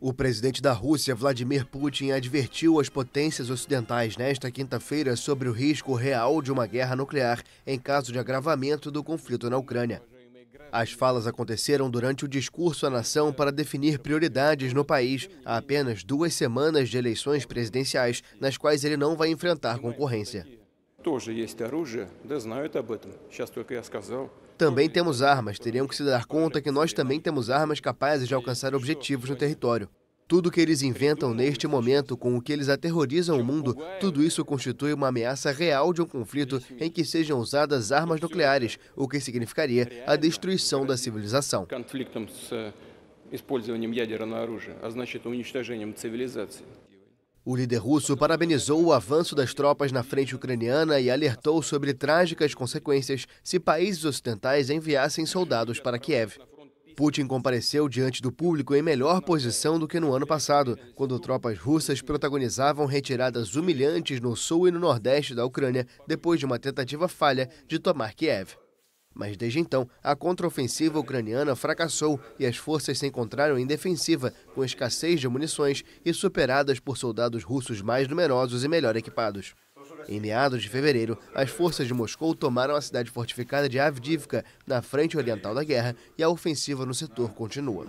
O presidente da Rússia, Vladimir Putin, advertiu as potências ocidentais nesta quinta-feira sobre o risco real de uma guerra nuclear em caso de agravamento do conflito na Ucrânia. As falas aconteceram durante o discurso à nação para definir prioridades no país, há apenas duas semanas de eleições presidenciais, nas quais ele não vai enfrentar concorrência. Também temos armas. Teriam que se dar conta que nós também temos armas capazes de alcançar objetivos no território. Tudo que eles inventam neste momento, com o que eles aterrorizam o mundo, tudo isso constitui uma ameaça real de um conflito em que sejam usadas armas nucleares, o que significaria a destruição da civilização. O líder russo parabenizou o avanço das tropas na frente ucraniana e alertou sobre trágicas consequências se países ocidentais enviassem soldados para Kiev. Putin compareceu diante do público em melhor posição do que no ano passado, quando tropas russas protagonizavam retiradas humilhantes no sul e no nordeste da Ucrânia depois de uma tentativa falha de tomar Kiev. Mas desde então, a contraofensiva ucraniana fracassou e as forças se encontraram em defensiva, com escassez de munições e superadas por soldados russos mais numerosos e melhor equipados. Em meados de fevereiro, as forças de Moscou tomaram a cidade fortificada de Avdivka, na frente oriental da guerra, e a ofensiva no setor continua.